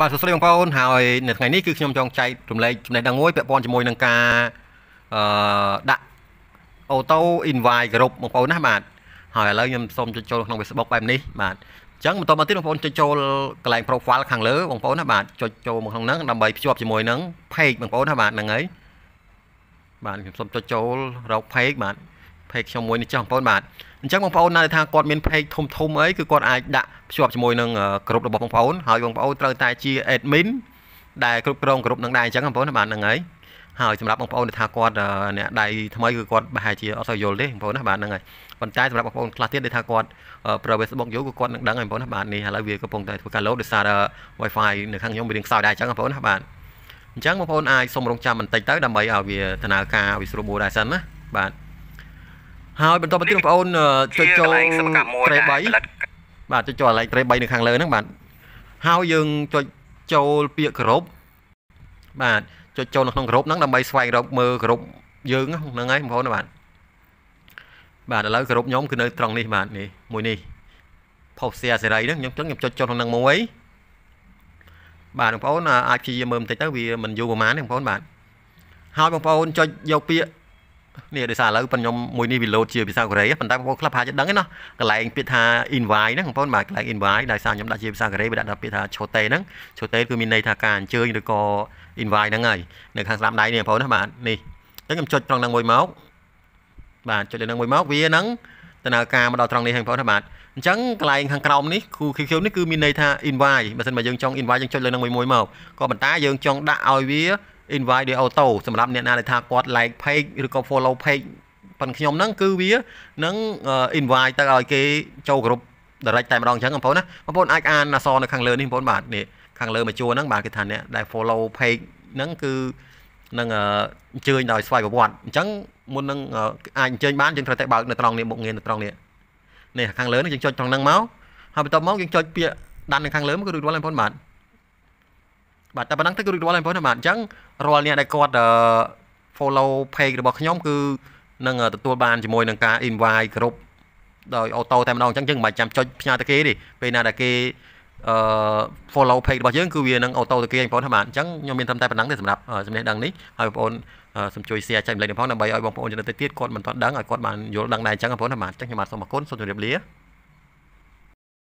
បាទសួស្តីបងប្អូនហើយនៅថ្ងៃនេះគឺខ្ញុំចង់ចែករំលែកចំណេះដឹងមួយពាក់ព័ន្ធជាមួយនឹងការអឺដាក់អូតូ invite group បងប្អូនណាបាទហើយឥឡូវខ្ញុំសូមចូលក្នុង Facebook បែបនេះបាទអញ្ចឹងបន្តមកទៀតបងប្អូនចុចចូលកន្លែង profile ខាងលើបងប្អូនណាបាទចុចចូលមកក្នុងហ្នឹងដើម្បីភ្ជាប់ជាមួយនឹង page បងប្អូនណាបាទហ្នឹងហើយបាទខ្ញុំសូមចុចចូលរក page បាទ page ខ្ញុំមួយនេះចុះបងប្អូនបាទអញ្ចឹងបងប្អូននៅថាគាត់មាន page ធំធំអីគឺគាត់អាចដាក់ភ្ជាប់ជាមួយនឹងក្រុមរបស់បងប្អូនហើយបងប្អូនត្រូវតែជា admin ដែលគ្រប់គ្រងក្រុមនឹងដែរអញ្ចឹងបងប្អូនបាទហ្នឹងហើយហើយសម្រាប់បងប្អូនថាគាត់អ្នកដៃថ្មីគឺគាត់ប្រហែលជាអត់សូវយល់ទេបងប្អូនណាបាទហ្នឹងហើយប៉ុន្តែសម្រាប់បងប្អូនខ្លះទៀតដែលថាគាត់ប្រើ Facebook យូរគឺគាត់នឹងដឹងហើយបងប្អូនណាបាទនេះឥឡូវវាកំពុងតែធ្វើការ load ដោយសារ Wi-Fi នៅខាងខ្ញុំវារៀងខ្សោយដែរអញ្ចឹងបងប្អូនណាបាទអញ្ចឹងបងប្អូនអាចសុំរងចាំបន្តិចទៅដើម្បីឲ្យវាដំណើរការវាស្រួលបួរដែរសិនណាបាទហើយបន្តមកទៀតបងប្អូនជួយចូលត្រេ3បាទជួយចូលឡែកត្រេ3នៅខាងលើហ្នឹងបាទហើយយើងជួយចូលពាក្យគ្រប់បាទចូលចូលនៅក្នុងក្រុមហ្នឹងដើម្បីស្វែងរកមើលក្រុមយើងហ្នឹងហើយបងប្អូនបាទបាទឥឡូវគ្រប់ខ្ញុំគឺនៅត្រង់នេះបាទនេះមួយនេះផុសសេរីហ្នឹងខ្ញុំចឹងខ្ញុំចុចចូលក្នុងហ្នឹងមួយបាទបងប្អូនអាចព្យាយាមមើលបន្តិចទៅវាមិនយូរប្រហែលទេបងប្អូនបាទហើយបងប្អូនចុចយកពាក្យនេះដោយសារឥឡូវប៉ុនខ្ញុំមួយនេះវាលោតជាភាសាកូរ៉េប៉ុន្តែបងប្អូនខ្លះប្រហែលជាដឹងទេណាកន្លែងពាក្យថា invite ហ្នឹងបងប្អូនបាទកន្លែង invite ដោយសារខ្ញុំដាក់ជាភាសាកូរ៉េវាដាក់ថាពាក្យថា chote ហ្នឹង chote គឺមានន័យថាការអញ្ជើញឬក៏ invite ហ្នឹងហើយនៅខាងស្ដាំដៃនេះបងប្អូនណាបាទនេះអញ្ចឹងខ្ញុំចុចត្រង់ហ្នឹងមួយមកបាទចុចលើហ្នឹងមួយមកវាហ្នឹងដំណើរការមកដល់ត្រង់នេះហើយបងប្អូនណាបាទអញ្ចឹងកន្លែងខាងក្រោមនេះគូ QQ នេះគឺមានន័យថា invite បើមិនបើយើងចង់ invite យើងចុចលើនឹងមួយមួយមកក៏ប៉ុន្តែយើងចង់ដាក់ឲ្យវា invite ដោយ auto សម្រាប់អ្នកណាដែលថាគាត់ like page ឬក៏ follow page ប៉ុនខ្ញុំហ្នឹងគឺវានឹង invite ទៅឲ្យគេចូលក្រុម direct តែម្ដងអញ្ចឹងបងប្អូនណាបងប្អូនអាចអានអក្សរនៅខាងលើនេះបងប្អូនបាទនេះខាងលើមួយជួរហ្នឹងបាទគេថាអ្នកដែល follow page ហ្នឹងគឺនឹងអញ្ជើញដោយស្វ័យប្រវត្តិអញ្ចឹងមុននឹងអាចអញ្ជើញបានយើងត្រូវតែបើកនៅត្រង់នេះមុខងារនៅត្រង់នេះនេះខាងលើនេះយើងចុចត្រង់ហ្នឹងមកហើយបន្ទាប់មកយើងចុចពាក្យដាននៅខាងលើមកគឺរួចរាល់ហើយបងប្អូនបាទបាទតែប៉ុណ្ណឹងទៅគឺរួចរាល់ហើយបងប្អូនបាទអញ្ចឹងរាល់អ្នកដែលគាត់ follow page របស់ខ្ញុំ គឺនឹងទទួលបានជាមួយនឹងការ invite គ្រប់ដោយអូតូតែម្ដងអញ្ចឹងយើងមិនបាច់ចាំចុចផ្ញើទៅគេទេពេលណាដែលគេអឺ follow page របស់យើងគឺវានឹងអូតូទៅគេបងប្អូនថាបាទអញ្ចឹងខ្ញុំមានត្រឹមតែប៉ុណ្ណឹងទេសម្រាប់ចំណេះដឹងនេះហើយបងប្អូនសូមជួយ share ចែកម្លែកនេះផងដើម្បីឲ្យបងប្អូនចំណេះទៅទៀតគាត់មិនទាន់ដឹងឲ្យគាត់បានយល់ដឹងដែរអញ្ចឹងបងប្អូនថាបាទអញ្ចឹងខ្ញុំបាទសូមអរគុណសូមជម្រាបលា